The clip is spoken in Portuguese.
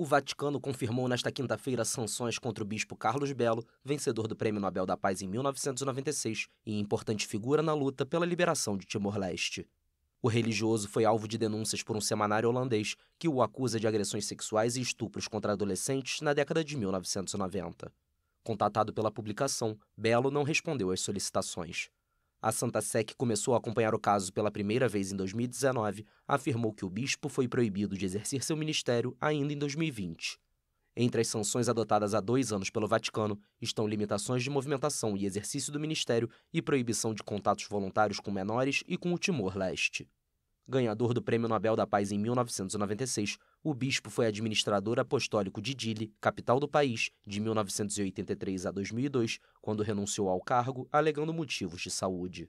O Vaticano confirmou nesta quinta-feira sanções contra o bispo Carlos Belo, vencedor do Prêmio Nobel da Paz em 1996 e importante figura na luta pela liberação de Timor-Leste. O religioso foi alvo de denúncias por um semanário holandês que o acusa de agressões sexuais e estupros contra adolescentes na década de 1990. Contatado pela publicação, Belo não respondeu às solicitações. A Santa Sé, que começou a acompanhar o caso pela primeira vez em 2019, afirmou que o bispo foi proibido de exercer seu ministério ainda em 2020. Entre as sanções adotadas há dois anos pelo Vaticano estão limitações de movimentação e exercício do ministério e proibição de contatos voluntários com menores e com o Timor-Leste. Ganhador do Prêmio Nobel da Paz em 1996, o bispo foi administrador apostólico de Dili, capital do país, de 1983 a 2002, quando renunciou ao cargo alegando motivos de saúde.